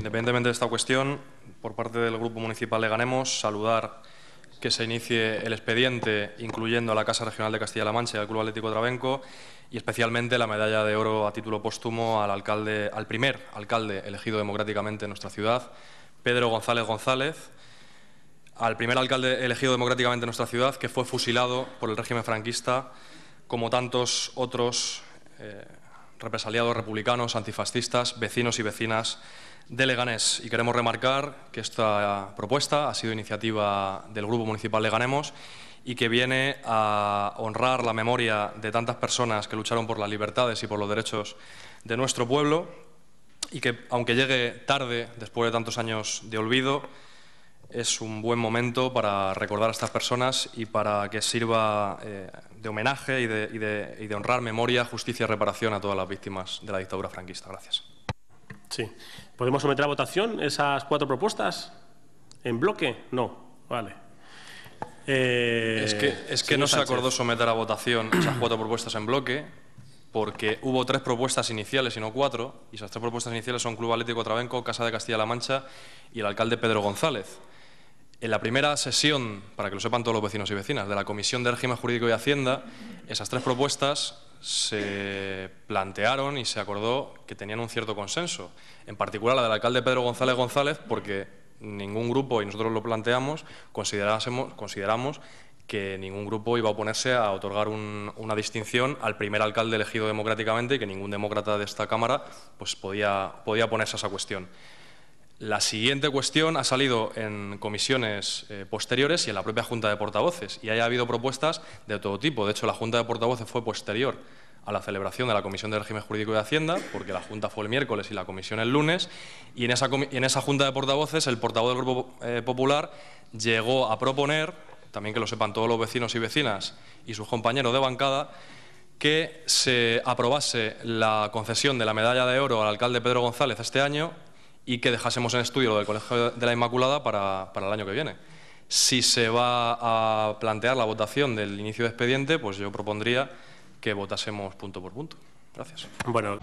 Independientemente de esta cuestión, por parte del Grupo Municipal Ganemos, saludar que se inicie el expediente, incluyendo a la Casa Regional de Castilla-La Mancha y al Club Atlético Trabenco, y especialmente la medalla de oro a título póstumo al, alcalde, al primer alcalde elegido democráticamente en nuestra ciudad, Pedro González González, al primer alcalde elegido democráticamente en nuestra ciudad, que fue fusilado por el régimen franquista, como tantos otros eh, represaliados republicanos, antifascistas, vecinos y vecinas de Leganés. Y queremos remarcar que esta propuesta ha sido iniciativa del Grupo Municipal Leganemos y que viene a honrar la memoria de tantas personas que lucharon por las libertades y por los derechos de nuestro pueblo y que, aunque llegue tarde, después de tantos años de olvido, es un buen momento para recordar a estas personas y para que sirva eh, de homenaje y de, y de honrar memoria, justicia y reparación a todas las víctimas de la dictadura franquista. Gracias. Sí. ¿Podemos someter a votación esas cuatro propuestas? ¿En bloque? No. Vale. Eh, es que, es que no se acordó someter a votación esas cuatro propuestas en bloque porque hubo tres propuestas iniciales y no cuatro, y esas tres propuestas iniciales son Club Atlético Trabenco, Casa de Castilla-La Mancha y el alcalde Pedro González. En la primera sesión, para que lo sepan todos los vecinos y vecinas, de la Comisión de Régimen Jurídico y Hacienda, esas tres propuestas se plantearon y se acordó que tenían un cierto consenso, en particular la del alcalde Pedro González González, porque ningún grupo, y nosotros lo planteamos, consideramos que ningún grupo iba a oponerse a otorgar una distinción al primer alcalde elegido democráticamente y que ningún demócrata de esta Cámara pues, podía, podía a esa cuestión. La siguiente cuestión ha salido en comisiones eh, posteriores y en la propia Junta de Portavoces, y haya habido propuestas de todo tipo. De hecho, la Junta de Portavoces fue posterior a la celebración de la Comisión de Régimen Jurídico de Hacienda, porque la Junta fue el miércoles y la Comisión el lunes, y en esa, Junta de Portavoces el portavoz del Grupo eh, Popular llegó a proponer, también que lo sepan todos los vecinos y vecinas y sus compañeros de bancada, que se aprobase la concesión de la medalla de oro al alcalde Pedro González este año y que dejásemos en estudio lo del Colegio de la Inmaculada para, el año que viene. Si se va a plantear la votación del inicio de expediente, pues yo propondría que votásemos punto por punto. Gracias. Bueno.